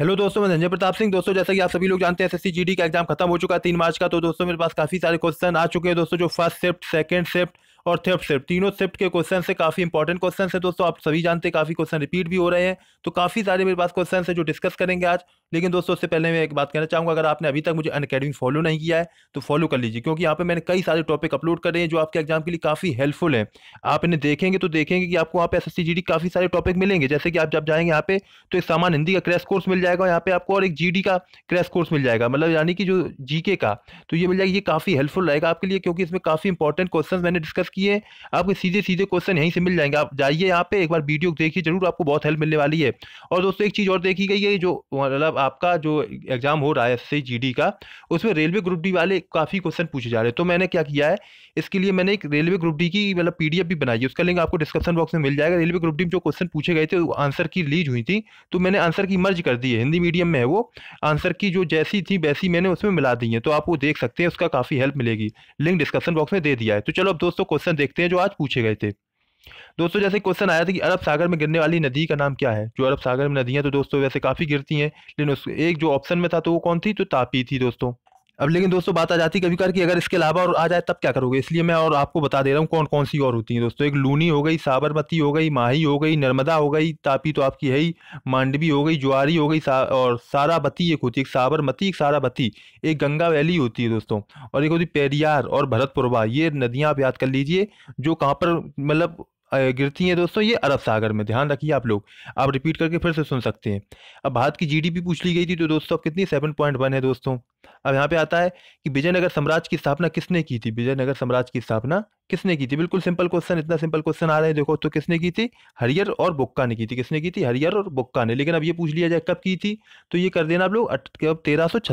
hello दोस्तों मैं संजय प्रताप सिंह दोस्तों जैसा कि आप सभी लोग जानते हैं एसएससी जीडी का एग्जाम खत्म हो चुका है तीन मार्च का तो दोस्तों मेरे पास काफ़ी सारे क्वेश्चन आ चुके हैं दोस्तों जो फर्स्ट शिफ्ट सेकंड शिफ्ट और थर्ड शिफ्ट तीनों शिफ्ट के क्वेश्चन से काफ़ी इंपॉर्टेंट क्वेश्चन है दोस्तों आप सभी जानते हैं काफ़ी क्वेश्चन रिपीट भी हो रहे हैं तो काफ़ी सारे मेरे पास क्वेश्चन है जो डिस्कस करेंगे आज लेकिन दोस्तों उससे पहले मैं एक बात कहना चाहूँगा अगर आपने अभी तक मुझे अन अकेडमी फॉलो नहीं किया है तो फॉलो कर लीजिए क्योंकि यहाँ पे मैंने कई सारे टॉपिक अपलोड कर रहे हैं जो आपके एग्जाम के लिए काफ़ी हेल्पफुल है आप इन्हें देखेंगे तो देखेंगे कि आपको वहाँ पे एस एस काफ़ी सारे टॉपिक मिलेंगे जैसे कि आप जब जाएंगे यहाँ पे तो एक सामान हिंदी का क्रैश कोर्स मिल जाएगा यहाँ पे आपको और एक जी का क्रैश कोर्स मिल जाएगा मतलब यानी कि जो जी का तो ये मिल जाएगी ये काफ़ी हेल्पफुल रहेगा आपके लिए क्योंकि इसमें काफ़ी इंपॉर्टेंट क्वेश्चन मैंने डिस्कस किए आपके सीधे सीधे क्वेश्चन यहीं से मिल जाएंगे आप जाइए यहाँ पे एक बार वीडियो देखिए जरूर आपको बहुत हेल्प मिलने वाली है और दोस्तों एक चीज़ और देखी गई है जो मतलब आपका जो एग्ज़ाम हो रहा है एस सी का उसमें रेलवे ग्रुप डी वाले काफ़ी क्वेश्चन पूछे जा रहे हैं तो मैंने क्या किया है इसके लिए मैंने एक रेलवे ग्रुप डी की मतलब पी भी बनाई है उसका लिंक आपको डिस्क्रिप्शन बॉक्स में मिल जाएगा रेलवे ग्रुप डी में जो क्वेश्चन पूछे गए थे आंसर की लीज हुई थी तो मैंने आंसर की मर्ज कर दी है हिंदी मीडियम में है वो आंसर की जो जैसी थी वैसी मैंने उसमें मिला दी है तो आप वो देख सकते हैं उसका काफ़ी हेल्प मिलेगी लिंक डिस्क्रिप्शन बॉक्स में दे दिया है तो चलो अब दोस्तों क्वेश्चन देखते हैं जो आज पूछे गए थे दोस्तों जैसे क्वेश्चन आया था कि अरब सागर में गिरने वाली नदी का नाम क्या है जो अरब सागर में नदियां तो दोस्तों वैसे काफ़ी गिरती हैं लेकिन उस एक जो ऑप्शन में था तो वो कौन थी तो तापी थी दोस्तों अब लेकिन दोस्तों बात आ जाती कभी कभी कि अगर इसके अलावा और आ जाए तब क्या करोगे इसलिए मैं और आपको बता दे रहा हूँ कौन कौन सी और होती हैं दोस्तों एक लूनी हो गई साबरमती हो गई माही हो गई नर्मदा हो गई तापी तो आपकी है ही मांडवी हो गई ज्वारी हो गई सा, और साराबती एक होती है एक साबरमती एक साराबती एक गंगा वैली होती है दोस्तों और एक होती पेरियार और भरतपुरवा ये नदियाँ आप याद कर लीजिए जो कहाँ पर मतलब गिरती हैं दोस्तों ये अरब सागर में ध्यान रखिए आप लोग आप रिपीट करके फिर से सुन सकते हैं अब भारत की जीडीपी पूछ ली गई थी तो दोस्तों अब कितनी सेवन पॉइंट वन है दोस्तों अब यहाँ पे आता है कि विजयनगर साम्राज्य की स्थापना किसने की थी विजयनगर साम्राज्य की स्थापना किसने की थी बिल्कुल सिंपल क्वेश्चन इतना सिंपल क्वेश्चन आ रहे हैं देखो तो किसने की थी हरियर और बुक्का ने की थी किसने की थी हरियर और बुक्का ने लेकिन अब ये पूछ लिया जाए कब की थी तो ये कर देना आप लोग सौ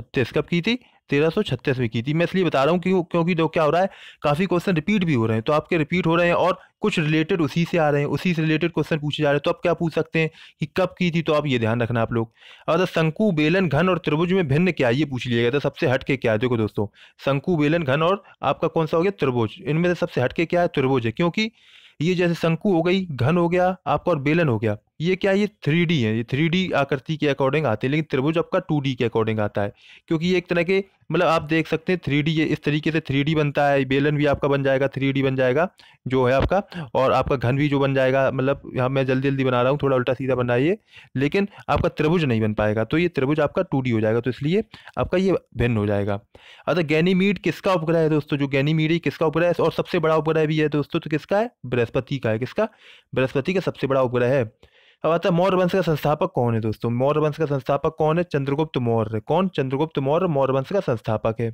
तेरह कब की थी तेरह में की थी मैं इसलिए बता रहा हूँ क्यों क्योंकि जो क्या हो रहा है काफ़ी क्वेश्चन रिपीट भी हो रहे हैं तो आपके रिपीट हो रहे हैं और कुछ रिलेटेड उसी से आ रहे हैं उसी से रिलेटेड क्वेश्चन पूछे जा रहे हैं तो आप क्या पूछ सकते हैं कि कब की थी तो आप ये ध्यान रखना आप लोग और शंकु बेलन घन और त्रिभुज में भिन्न क्या ये पूछ लिया गया था सबसे हट के क्या है देखो दोस्तों शंकु बेलन घन और आपका कौन सा हो गया त्रिभुज इनमें से सबसे हट के क्या है त्रिभुज है क्योंकि ये जैसे शंकु हो गई घन हो गया आपका और बेलन हो गया ये क्या ये थ्री डी है ये थ्री डी आकृति के अकॉर्डिंग आते हैं लेकिन त्रिभुज आपका टू डी के अकॉर्डिंग आता है क्योंकि ये एक तरह के मतलब आप देख सकते हैं थ्री डी ये इस तरीके से थ्री डी बनता है बेलन भी आपका बन जाएगा थ्री डी बन जाएगा जो है आपका और आपका घन भी जो बन जाएगा मतलब यहाँ मैं जल्दी जल्दी बना रहा हूँ थोड़ा उल्टा सीधा बनाइए लेकिन आपका त्रिभुज नहीं बन पाएगा तो ये त्रिभुज आपका टू हो जाएगा तो इसलिए आपका ये भिन्न हो जाएगा अतः गैनीमीड किसका उपग्रह है दोस्तों जो गैनीमीड है किसका उपग्रह है और सबसे बड़ा उपग्रह भी है दोस्तों तो किसका है बृहस्पति का है किसका बृहस्पति का सबसे बड़ा उपग्रह है अब आता है मौर्य वंश का संस्थापक कौन है दोस्तों मौर्य वंश का संस्थापक कौन है चंद्रगुप्त मौर्य कौन चंद्रगुप्त मौर्य मौर्य वंश का संस्थापक है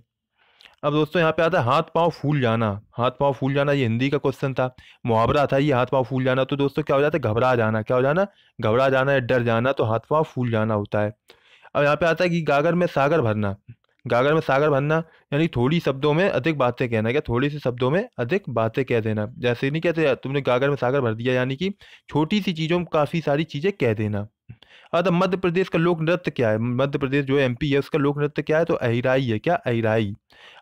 अब दोस्तों यहाँ पे आता है हाथ पाँव फूल जाना हाथ पाँव फूल जाना ये हिंदी का क्वेश्चन था मुहावरा था ये हाथ पाँव फूल जाना तो दोस्तों क्या हो जाता है घबरा जाना क्या हो जाना घबरा जाना या डर जाना तो हाथ पाँव फूल जाना होता है अब यहाँ पे आता है कि गागर में सागर भरना गागर में सागर भरना यानी थोड़ी शब्दों में अधिक बातें कहना क्या थोड़ी सी शब्दों में अधिक बातें कह देना जैसे नहीं कहते तुमने गागर में सागर भर दिया यानी कि छोटी सी चीज़ों में काफ़ी सारी चीज़ें कह देना अतः मध्य प्रदेश का लोक नृत्य क्या है मध्य प्रदेश जो एमपी है उसका लोक नृत्य क्या है तो अहिराई है क्या अहिराई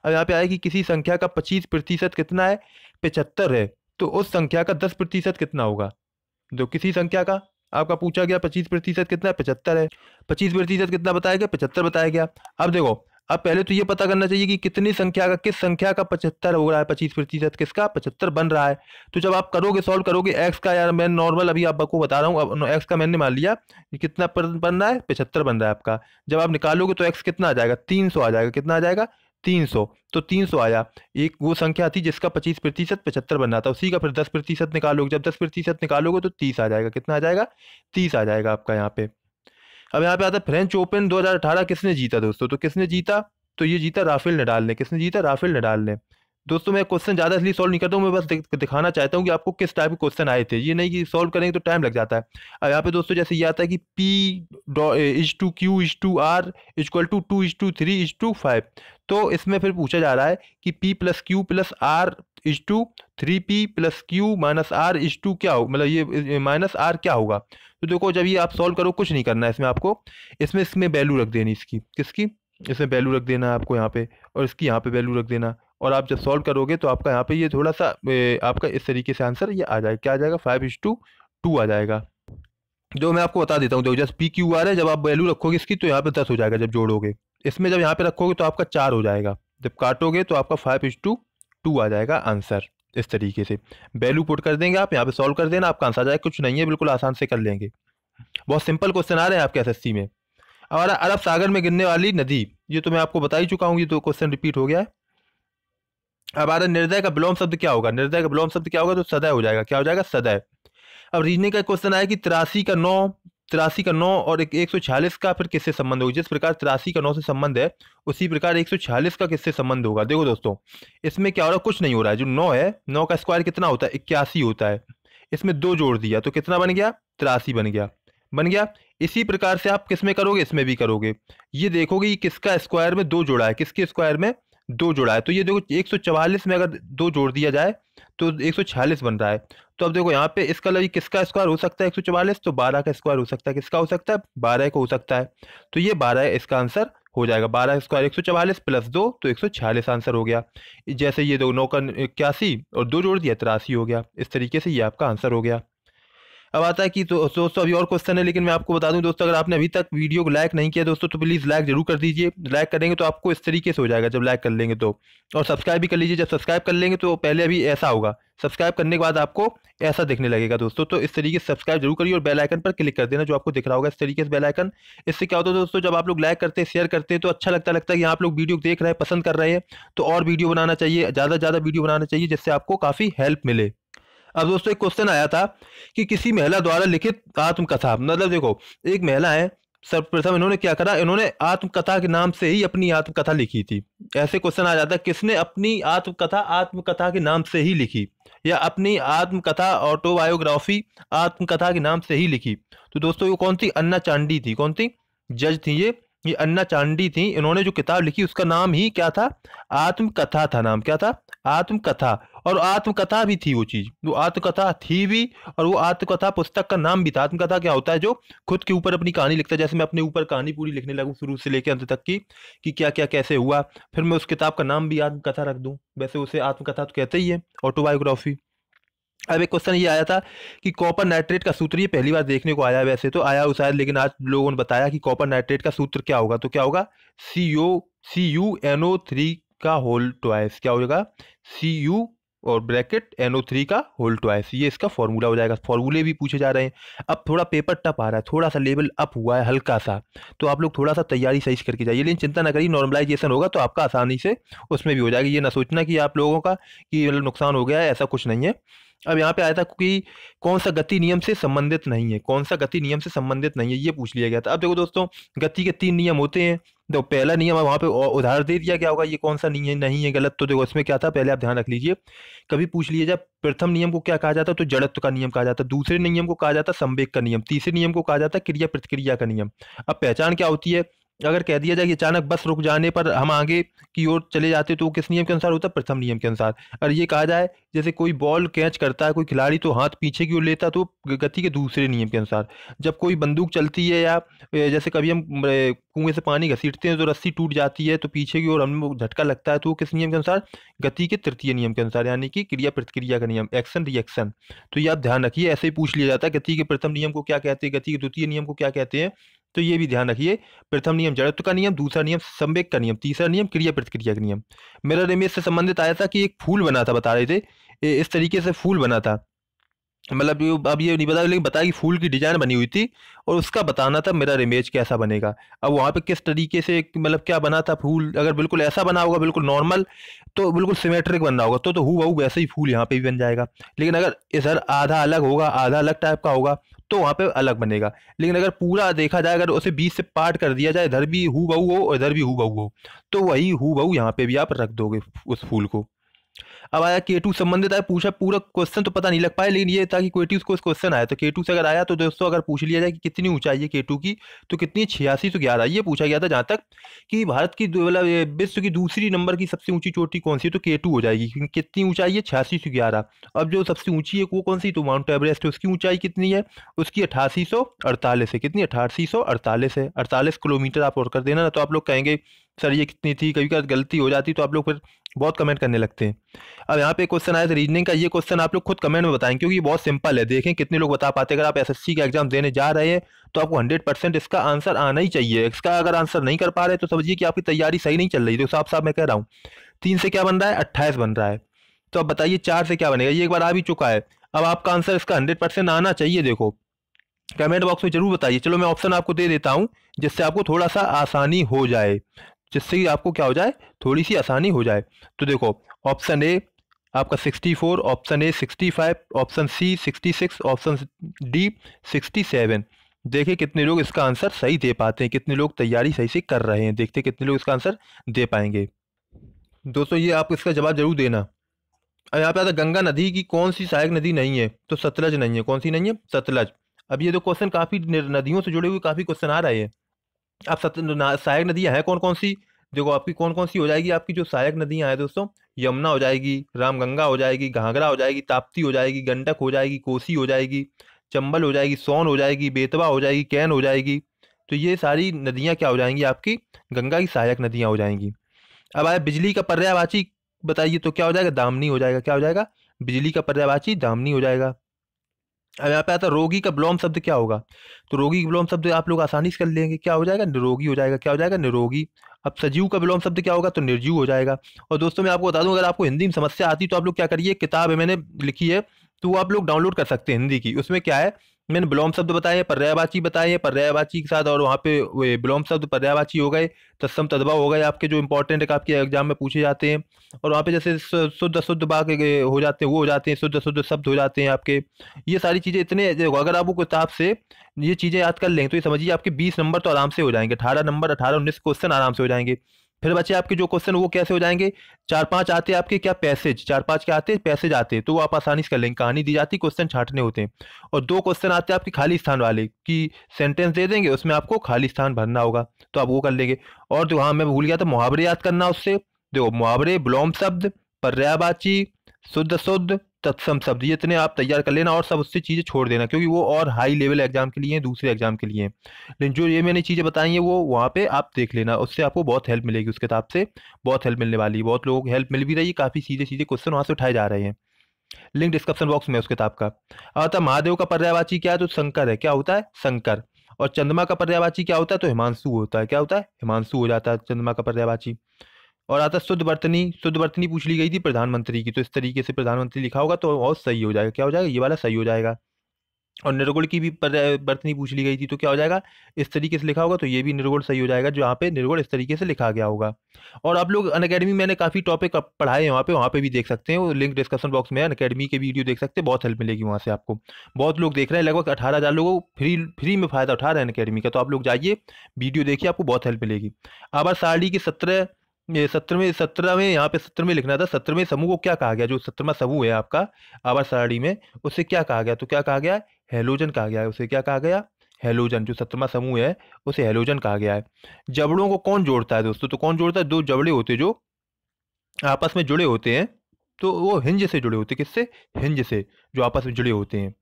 अब यहाँ पे आया कि किसी संख्या का पच्चीस प्रतिशत कितना है पचहत्तर है तो उस संख्या का दस प्रतिशत कितना होगा जो तो किसी संख्या का आपका पूछा गया पच्चीस प्रतिशत कितना है पचहत्तर है पच्चीस प्रतिशत कितना बताया गया पचहत्तर बताया गया अब देखो अब पहले तो ये पता करना चाहिए कि कितनी संख्या का किस संख्या का पचहत्तर हो रहा है पच्चीस प्रतिशत किसका पचहत्तर बन रहा है तो जब आप करोगे सॉल्व करोगे एक्स का यार मैं नॉर्मल अभी आपको बता रहा हूँ एक्स का मैंने मान लिया कि कितना बन रहा है पचहत्तर बन रहा है आपका जब आप निकालोगे तो एक्स कितना आ जाएगा तीन आ जाएगा कितना आ जाएगा तीन सौ तो तीन सौ आया एक वो संख्या थी जिसका पच्चीस प्रतिशत पचहत्तर बन रहा था उसी का फिर दस प्रतिशत निकालोगे जब दस प्रतिशत निकालोगे तो तीस आ जाएगा कितना आ जाएगा तीस आ जाएगा आपका यहाँ पे अब यहाँ पे आता है फ्रेंच ओपन 2018 किसने जीता दोस्तों तो किसने जीता तो ये जीता राफेल नडाल ने किसने जीता राफेल नडाल ने दोस्तों मैं क्वेश्चन ज़्यादा इसलिए सॉल्व नहीं करता हूँ मैं बस दिखाना चाहता हूँ कि आपको किस टाइप के क्वेश्चन आए थे ये नहीं कि सॉल्व करेंगे तो टाइम लग जाता है अब यहाँ पे दोस्तों जैसे ये आता है कि P is to Q is to R is equal to two is to three is to five तो इसमें फिर पूछा जा रहा है कि P plus Q plus R is to three P plus Q minus R is to क्या हो मतलब ये माइनस आर क्या होगा तो देखो जब ये आप सॉल्व करो कुछ नहीं करना है इसमें आपको इसमें इसमें वैल्यू रख देनी इसकी किसकी इसमें वैल्यू रख देना है आपको यहाँ पे और इसकी यहाँ पे वैल्यू रख देना और आप जब सॉल्व करोगे तो आपका यहाँ पे ये थोड़ा सा आपका इस तरीके से आंसर ये आ जाएगा क्या आ जाएगा फाइव इज टू टू आ जाएगा जो मैं आपको बता देता हूँ देखो जैसे पी क्यू आर है जब आप वैल्यू रखोगे इसकी तो यहाँ पे दस हो जाएगा जब जोड़ोगे इसमें जब यहाँ पे रखोगे तो आपका चार हो जाएगा जब काटोगे तो आपका फाइव इज टू टू आ जाएगा आंसर इस तरीके से वैल्यू पुट कर देंगे आप यहाँ पे सॉल्व कर देना आपका आंसर आ जाएगा कुछ नहीं है बिल्कुल आसान से कर लेंगे बहुत सिंपल क्वेश्चन आ रहे हैं आपके एस में और अरब सागर में गिरने वाली नदी ये तो मैं आपको बता ही चुका हूँ ये तो क्वेश्चन रिपीट हो गया अब आ निर्दय का विलोम शब्द क्या होगा निर्दय का विलोम शब्द क्या होगा तो सदय हो जाएगा क्या हो जाएगा सदय अब रीजनिंग का क्वेश्चन आया कि तिरासी का नौ तिरासी का नौ और एक सौ छियालीस का फिर किससे संबंध होगा जिस प्रकार तिरासी का नौ से संबंध है उसी प्रकार एक सौ छियालीस का किससे संबंध होगा देखो दोस्तों इसमें क्या हो रहा है कुछ नहीं हो रहा है जो नौ है नौ का स्क्वायर कितना होता है इक्यासी होता है इसमें दो जोड़ दिया तो कितना बन गया तिरासी बन गया बन गया इसी प्रकार से आप किस में करोगे इसमें भी करोगे ये देखोगे कि किसका स्क्वायर में दो जोड़ा है किसके स्क्वायर में दो जोड़ा है तो ये देखो एक में अगर दो जोड़ दिया जाए तो बन बनता है तो अब देखो यहाँ पे इसका लगी किसका स्क्वायर हो सकता है एक तो बारह का स्क्वायर हो सकता है किसका हो सकता है बारह का हो सकता है तो ये बारह इसका आंसर हो जाएगा बारह स्क्वायर एक सौ चवालीस प्लस दो तो एक सौ छियालीस आंसर हो गया जैसे ये दो नौ का इक्यासी और दो जोड़ दिया तिरासी हो गया इस तरीके से ये आपका आंसर हो गया अब आता है कि तो दोस्तों अभी और क्वेश्चन है लेकिन मैं आपको बता दूं दोस्तों अगर आपने अभी तक वीडियो को लाइक नहीं किया दोस्तों तो प्लीज़ लाइक जरूर कर दीजिए लाइक करेंगे तो आपको इस तरीके से हो जाएगा जब लाइक कर लेंगे तो और सब्सक्राइब भी कर लीजिए जब सब्सक्राइब कर लेंगे तो पहले अभी ऐसा होगा सब्सक्राइब करने के बाद आपको ऐसा देखने लगेगा दोस्तों तो इस तरीके से सब्सक्राइब जरूर करिए और बेल आइकन पर क्लिक कर देना जो आपको दिख रहा होगा इस तरीके से बेल आइकन इससे क्या होता है दोस्तों जब आप लोग लाइक करते हैं शेयर करते हैं तो अच्छा लगता लगता है कि आप लोग वीडियो देख रहे हैं पसंद कर रहे हैं तो और वीडियो बनाना चाहिए ज़्यादा ज़्यादा वीडियो बनाना चाहिए जिससे आपको काफ़ी हेल्प मिले अब दोस्तों एक क्वेश्चन आया था कि किसी महिला द्वारा लिखित आत्मकथा मतलब देखो एक महिला है सर्वप्रथम इन्होंने क्या करा इन्होंने आत्मकथा के नाम से ही अपनी आत्मकथा लिखी थी ऐसे क्वेश्चन आ जाता है किसने अपनी आत्मकथा आत्मकथा के नाम से ही लिखी या अपनी आत्मकथा ऑटोबायोग्राफी आत्मकथा के नाम से ही लिखी तो दोस्तों ये कौन थी अन्ना चांडी थी कौन थी जज थी ये ये अन्ना चांडी थी इन्होंने जो किताब लिखी उसका नाम ही क्या था आत्मकथा था नाम क्या था आत्मकथा और आत्मकथा भी थी वो चीज़ वो आत्मकथा थी भी और वो आत्मकथा पुस्तक का नाम भी था आत्मकथा क्या होता है जो खुद के ऊपर अपनी कहानी लिखता है जैसे मैं अपने ऊपर कहानी पूरी लिखने लगूँ शुरू से लेकर अंत तक की कि क्या क्या कैसे हुआ फिर मैं उस किताब का नाम भी आत्मकथा रख दूँ वैसे उसे आत्मकथा तो कहते ही है ऑटोबायोग्राफी अब एक क्वेश्चन ये आया था कि कॉपर नाइट्रेट का सूत्र ये पहली बार देखने को आया वैसे तो आया उस शायद लेकिन आज लोगों ने बताया कि कॉपर नाइट्रेट का सूत्र क्या होगा तो क्या होगा C O C U N O three का होल ट्वाइस क्या हो जाएगा सी यू और ब्रैकेट थ्री का होल ट्वाइस ये इसका फॉर्मूला हो जाएगा फॉर्मूले भी पूछे जा रहे हैं अब थोड़ा पेपर टप आ रहा है थोड़ा सा लेवल अप हुआ है हल्का सा तो आप लोग थोड़ा सा तैयारी सही करके जाइए लेकिन चिंता ना करिए नॉर्मलाइजेशन होगा तो आपका आसानी से उसमें भी हो जाएगा ये ना सोचना कि आप लोगों का कि मतलब नुकसान हो गया है ऐसा कुछ नहीं है अब यहाँ पे आया था कि कौन सा गति नियम से संबंधित नहीं है कौन सा गति नियम से संबंधित नहीं है ये पूछ लिया गया था अब देखो दोस्तों गति के तीन नियम होते हैं तो पहला नियम वहाँ पे उधार दे दिया क्या होगा ये कौन सा नहीं है नहीं है गलत तो देखो इसमें क्या था पहले आप ध्यान रख लीजिए कभी पूछ लीजिए जब प्रथम नियम को क्या कहा जाता है तो जड़त्व का नियम कहा जाता है दूसरे नियम को कहा जाता है संवेक का नियम तीसरे नियम को कहा जाता है क्रिया प्रतिक्रिया का नियम अब पहचान क्या होती है अगर कह दिया जाए कि अचानक बस रुक जाने पर हम आगे की ओर चले जाते तो वो किस नियम के अनुसार होता है प्रथम नियम के अनुसार और ये कहा जाए जैसे कोई बॉल कैच करता है कोई खिलाड़ी तो हाथ पीछे की ओर लेता तो गति के दूसरे नियम के अनुसार जब कोई बंदूक चलती है या जैसे कभी हम कुएं से पानी घसीटते हैं तो रस्सी टूट जाती है तो पीछे की ओर हम झटका लगता है तो किस नियम के अनुसार गति के तृतीय नियम के अनुसार यानी कि क्रिया प्रतिक्रिया का नियम एक्शन रिएक्शन तो ये आप ध्यान रखिए ऐसे ही पूछ लिया जाता है गति के प्रथम नियम को क्या कहते हैं गति के द्वितीय नियम को क्या कहते हैं तो ये भी ध्यान रखिए प्रथम नियम जड़त्व का नियम दूसरा नियम संवेक का नियम तीसरा नियम क्रिया प्रतिक्रिया का नियम मेरा रेमेज से संबंधित आया था कि एक फूल बना था बता रहे थे इस तरीके से फूल बना था मतलब अब ये नहीं बता लेकिन बताया कि फूल की डिजाइन बनी हुई थी और उसका बताना था मेरा रेमेज कैसा बनेगा अब वहाँ पे किस तरीके से मतलब क्या बना था फूल अगर बिल्कुल ऐसा बना होगा बिल्कुल नॉर्मल तो बिल्कुल सिमेट्रिक बनना होगा तो तो हु वैसे ही फूल यहाँ पे भी बन जाएगा लेकिन अगर इधर आधा अलग होगा आधा अलग टाइप का होगा तो वहाँ पे अलग बनेगा लेकिन अगर पूरा देखा जाए अगर उसे बीच से पार्ट कर दिया जाए इधर भी हु बहू हो और इधर भी हु बहू हो तो वही हु बहू यहाँ पे भी आप रख दोगे उस फूल को अब आया के टू संबंधित आया पूछा पूरा क्वेश्चन तो पता नहीं लग पाया लेकिन ये था कि क्वेटी उसको क्वेश्चन आया तो के टू से अगर आया तो दोस्तों अगर पूछ लिया जाए कि कितनी ऊंचाई है के टू की तो कितनी छियासी सौ ग्यारह ये पूछा गया था जहाँ तक कि भारत की मतलब विश्व की दूसरी नंबर की सबसे ऊंची चोटी कौन सी है तो के टू हो जाएगी क्योंकि कितनी ऊंचाई है छियासी सौ ग्यारह अब जो सबसे ऊंची है वो कौन सी तो माउंट एवरेस्ट है उसकी ऊंचाई कितनी है उसकी अठासी सौ अड़तालीस है कितनी अठासी सौ अड़तालीस है अड़तालीस किलोमीटर आप और कर देना ना तो आप लोग कहेंगे सर ये कितनी थी कभी कभी गलती हो जाती तो आप लोग फिर बहुत कमेंट करने लगते हैं अब यहाँ पे क्वेश्चन आया था रीजनिंग का ये क्वेश्चन आप लोग खुद कमेंट में बताएं क्योंकि बहुत सिंपल है देखें कितने लोग बता पाते अगर आप एसएससी का एग्जाम देने जा रहे हैं तो आपको हंड्रेड परसेंट इसका आंसर आना ही चाहिए इसका अगर आंसर नहीं कर पा रहे तो समझिए कि आपकी तैयारी सही नहीं चल रही तो साफ साफ मैं कह रहा हूँ तीन से क्या बन रहा है अट्ठाईस बन रहा है तो अब बताइए चार से क्या बनेगा ये एक बार आ भी चुका है अब आपका आंसर इसका हंड्रेड परसेंट आना चाहिए देखो कमेंट बॉक्स में जरूर बताइए चलो मैं ऑप्शन आपको दे देता हूँ जिससे आपको थोड़ा सा आसानी हो जाए जिससे कि आपको क्या हो जाए थोड़ी सी आसानी हो जाए तो देखो ऑप्शन ए आपका 64 option A 65 option C 66 option D 67 देखिए कितने लोग इसका आंसर सही दे पाते हैं कितने लोग तैयारी सही से कर रहे हैं देखते कितने लोग इसका आंसर दे पाएंगे दोस्तों ये आप इसका जवाब जरूर देना अब यहाँ पे आता गंगा नदी की कौन सी सहायक नदी नहीं है तो सतलज नहीं है कौन सी नहीं है सतलज अब ये दो क्वेश्चन काफ़ी नदियों से जुड़े हुए काफ़ी क्वेश्चन आ रहे हैं अब सत सहायक नदियाँ हैं कौन कौन सी देखो आपकी कौन कौन सी हो जाएगी आपकी जो सहायक नदियाँ हैं दोस्तों यमुना हो जाएगी रामगंगा हो जाएगी घाघरा हो जाएगी ताप्ती हो जाएगी गंडक हो जाएगी कोसी हो जाएगी चंबल हो जाएगी सोन हो जाएगी बेतवा हो जाएगी कैन हो जाएगी तो ये सारी नदियाँ क्या हो जाएंगी आपकी गंगा की सहायक नदियाँ हो जाएंगी अब आए बिजली का पर्यावाची बताइए तो क्या हो जाएगा दामनी हो जाएगा क्या हो जाएगा बिजली का पर्यावाची दामनी हो जाएगा अब यहाँ पे आता है रोगी का ब्लॉम शब्द क्या होगा तो रोगी का ब्लोम शब्द आप लोग आसानी से कर लेंगे क्या हो जाएगा निरोगी हो जाएगा क्या हो जाएगा निरोगी अब सजीव का विलोम शब्द क्या होगा तो निर्जीव हो जाएगा और दोस्तों मैं आपको बता दूं अगर आपको हिंदी में समस्या आती तो आप लोग क्या करिए किताब है मैंने लिखी है तो वो आप लोग डाउनलोड कर सकते हैं हिंदी की उसमें क्या है मैंने ब्लोम शब्द बताए पर्यायवाची बताए पर्यायवाची के साथ और वहाँ पे ब्लोम शब्द पर्यायवाची हो गए तत्सम तदबा हो गए आपके जो इंपॉर्टेंट आपके एग्जाम में पूछे जाते हैं और वहाँ पे जैसे शुद्ध शुद्ध बाग हो जाते हैं वो हो जाते हैं शुद्ध शुद्ध शब्द हो जाते हैं आपके ये सारी चीज़ें इतने अगर आप वो किताब से ये चीज़ें याद कर लें तो ये समझिए आपके बीस नंबर तो आराम से हो जाएंगे अठारह नंबर अठारह उन्नीस क्वेश्चन आराम से हो जाएंगे फिर बच्चे आपके जो क्वेश्चन वो कैसे हो जाएंगे चार पांच आते आपके क्या पैसेज चार पांच क्या आते पैसेज आते तो आप आसानी से कर लेंगे कहानी दी जाती क्वेश्चन छाटने होते हैं और दो क्वेश्चन आते हैं आपके खाली स्थान वाले कि सेंटेंस दे देंगे उसमें आपको खाली स्थान भरना होगा तो आप वो कर लेंगे और जो हाँ मैं भूल गया था मुहावरे याद करना उससे देखो मुहावरे ब्लोम शब्द पर्यावाची शुद्ध शुद्ध तत्सम सब्जी इतने आप तैयार कर लेना और सब उससे चीज़ें छोड़ देना क्योंकि वो और हाई लेवल एग्जाम के लिए दूसरे एग्जाम के लिए लेकिन जो ये मैंने चीज़ें बताई हैं वो वहाँ पे आप देख लेना उससे आपको बहुत हेल्प मिलेगी उस किताब से बहुत हेल्प मिलने वाली है बहुत लोगों को हेल्प मिल भी रही है काफ़ी सीधे सीधे क्वेश्चन वहाँ से उठाए जा रहे हैं लिंक डिस्क्रिप्शन बॉक्स में उस किताब का अतः महादेव का पर्यायवाची क्या है तो शंकर है क्या होता है शंकर और चंद्रमा का पर्यायवाची क्या होता है तो हिमांशु होता है क्या होता है हिमांशु हो जाता है चंद्रमा का पर्यायवाची और आता शुद्ध बर्तनी शुद्ध बर्तनी पूछ ली गई थी प्रधानमंत्री की तो इस तरीके से प्रधानमंत्री लिखा होगा तो बहुत सही हो जाएगा क्या हो जाएगा ये वाला सही हो जाएगा और निर्गुण की भी बर्तनी पूछ ली गई थी तो क्या हो जाएगा इस तरीके से लिखा होगा तो ये भी निर्गुण सही हो जाएगा जो यहाँ पे निर्गुण इस तरीके से लिखा गया होगा और आप लोग अन अकेडमी मैंने काफ़ी टॉपिक पढ़ाए हैं वहाँ पे वहाँ पे भी देख सकते हैं लिंक डिस्कशन बॉक्स में अन अकेडमी के वीडियो देख सकते हैं बहुत हेल्प मिलेगी वहाँ से आपको बहुत लोग देख रहे हैं लगभग अठारह हज़ार लोगों फ्री फ्री में फ़ायदा उठा रहे हैं अन अकेडमी का तो आप लोग जाइए वीडियो देखिए आपको बहुत हेल्प मिलेगी आबार साड़ी की सत्रह ये सत्रहवें सत्रहवें यहाँ पे सत्र में लिखना था सत्रहवें समूह को क्या कहा गया जो सत्रहवा समूह है आपका आवास सारणी में उसे क्या कहा गया तो क्या कहा गया हेलोजन कहा गया है उसे क्या कहा गया हेलोजन जो सत्रहवा समूह है उसे हेलोजन कहा गया है जबड़ों को कौन जोड़ता है दोस्तों तो कौन जोड़ता है दो जबड़े होते जो आपस में जुड़े होते हैं तो वो हिंज से जुड़े होते किससे हिंज से जो आपस में जुड़े होते हैं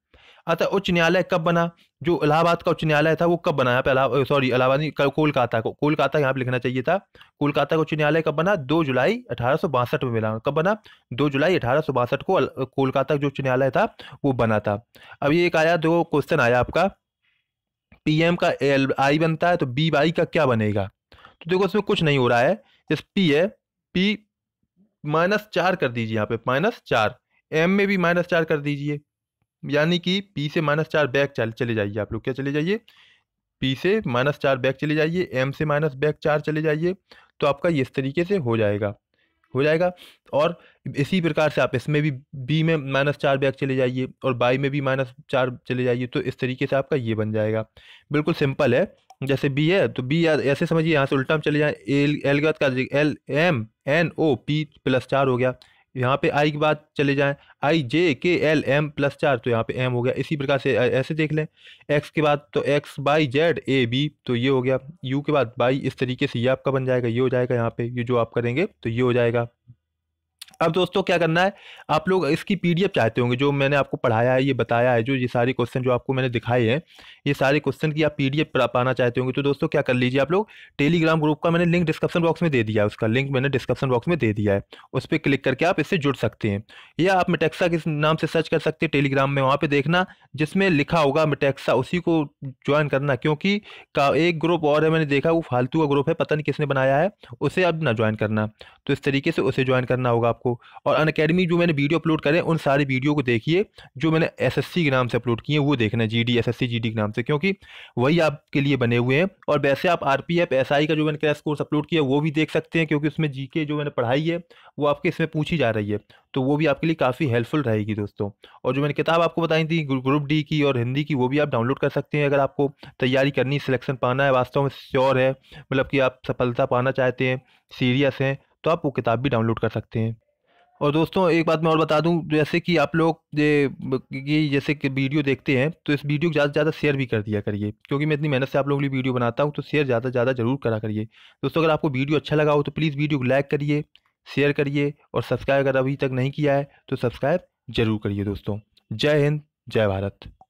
अतः उच्च न्यायालय कब बना जो इलाहाबाद का उच्च न्यायालय था वो कब बना यहाँ पे सॉरी इलाहाबाद कोलकाता को कोलकाता यहाँ पे लिखना चाहिए था कोलकाता का उच्च न्यायालय कब बना दो जुलाई अठारह में मिला कब बना दो जुलाई अठारह को कोलकाता का जो उच्च न्यायालय था वो बना था अब ये एक आया दो क्वेश्चन आया आपका पीएम का एल आई बनता है तो बी वाई का क्या बनेगा तो देखो इसमें कुछ नहीं हो रहा है इस पी है पी माइनस चार कर दीजिए यहाँ पे माइनस चार एम में भी माइनस चार कर दीजिए यानी कि पी से माइनस चार बैक चल चले जाइए आप लोग क्या चले जाइए पी से माइनस चार बैक चले जाइए एम से माइनस बैक चार चले जाइए तो आपका इस तरीके से हो जाएगा हो जाएगा और इसी प्रकार से आप इसमें भी बी में माइनस चार बैग चले जाइए और बाई में भी माइनस चार चले जाइए तो इस तरीके से आपका ये बन जाएगा बिल्कुल सिंपल है जैसे बी है तो बी ऐसे समझिए यहाँ से उल्टा हम चले जाएँ एल एल बाद L M N O P plus चार हो गया यहाँ पे आई की बात चले जाए आई जे के एल एम प्लस चार तो यहाँ पे एम हो गया इसी प्रकार से ऐसे देख लें एक्स के बाद तो X by Z A B तो ये हो गया यू के बाद बाई इस तरीके से ये आपका बन जाएगा ये हो जाएगा यहाँ पे ये जो आप करेंगे तो ये हो जाएगा अब दोस्तों क्या करना है आप लोग इसकी पीडीएफ चाहते होंगे जो मैंने आपको पढ़ाया है ये बताया है जो ये सारे क्वेश्चन जो आपको मैंने दिखाए हैं ये सारे क्वेश्चन की आप पीडीएफ पाना चाहते होंगे तो दोस्तों क्या कर लीजिए आप लोग टेलीग्राम ग्रुप का मैंने लिंक डिस्क्रिप्शन बॉक्स में दे दिया है उसका लिंक मैंने डिस्क्रिप्शन बॉक्स में दे दिया है उस पर क्लिक करके आप इससे जुड़ सकते हैं या आप मिटेक्सा के नाम से सर्च कर सकते हैं टेलीग्राम में वहाँ पर देखना जिसमें लिखा होगा मिटेक्सा उसी को ज्वाइन करना क्योंकि एक ग्रुप और है मैंने देखा वो फालतू का ग्रुप है पता नहीं किसने बनाया है उसे अब ना ज्वाइन करना तो इस तरीके से उसे ज्वाइन करना होगा आपको और अन अकेडमी जो मैंने वीडियो अपलोड करें उन सारे वीडियो को देखिए जो मैंने एसएससी के नाम से अपलोड किए हैं वो देखना जी डी एस एस के नाम से क्योंकि वही आपके लिए बने हुए हैं और वैसे आप R P F S I का जो मैंने क्रैश कोर्स अपलोड किया वो भी देख सकते हैं क्योंकि उसमें जी के जो मैंने पढ़ाई है वो आपके इसमें पूछी जा रही है तो वो भी आपके लिए काफ़ी हेल्पफुल रहेगी दोस्तों और जो मैंने किताब आपको बताई थी ग्रुप डी की और हिंदी की वो भी आप डाउनलोड कर सकते हैं अगर आपको तैयारी करनी सिलेक्शन पाना है वास्तव में श्योर है मतलब कि आप सफलता पाना चाहते हैं सीरियस हैं तो आप वो किताब भी डाउनलोड कर सकते हैं और दोस्तों एक बात मैं और बता दूं जैसे कि आप लोग ये जैसे कि वीडियो देखते हैं तो इस वीडियो को ज़्यादा से ज़्यादा शेयर भी कर दिया करिए क्योंकि मैं इतनी मेहनत से आप लोगों के लिए वीडियो बनाता हूँ तो शेयर ज़्यादा से ज़्यादा जरूर करा करिए दोस्तों अगर आपको वीडियो अच्छा लगा हो तो प्लीज़ वीडियो को लाइक करिए शेयर करिए और सब्सक्राइब अगर अभी तक नहीं किया है तो सब्सक्राइब जरूर करिए दोस्तों जय हिंद जय भारत